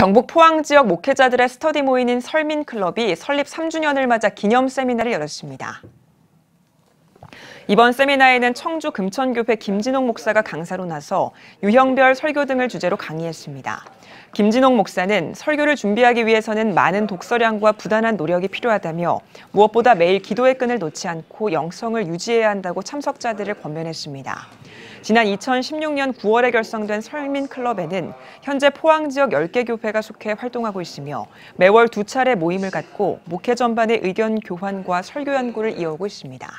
경북 포항 지역 목회자들의 스터디 모임인 설민클럽이 설립 3주년을 맞아 기념 세미나를 열었습니다. 이번 세미나에는 청주 금천교회 김진홍 목사가 강사로 나서 유형별 설교 등을 주제로 강의했습니다. 김진홍 목사는 설교를 준비하기 위해서는 많은 독서량과 부단한 노력이 필요하다며 무엇보다 매일 기도의 끈을 놓지 않고 영성을 유지해야 한다고 참석자들을 권면했습니다. 지난 2016년 9월에 결성된 설민클럽에는 현재 포항 지역 10개 교회가 속해 활동하고 있으며 매월 두 차례 모임을 갖고 목회 전반의 의견 교환과 설교 연구를 이어오고 있습니다.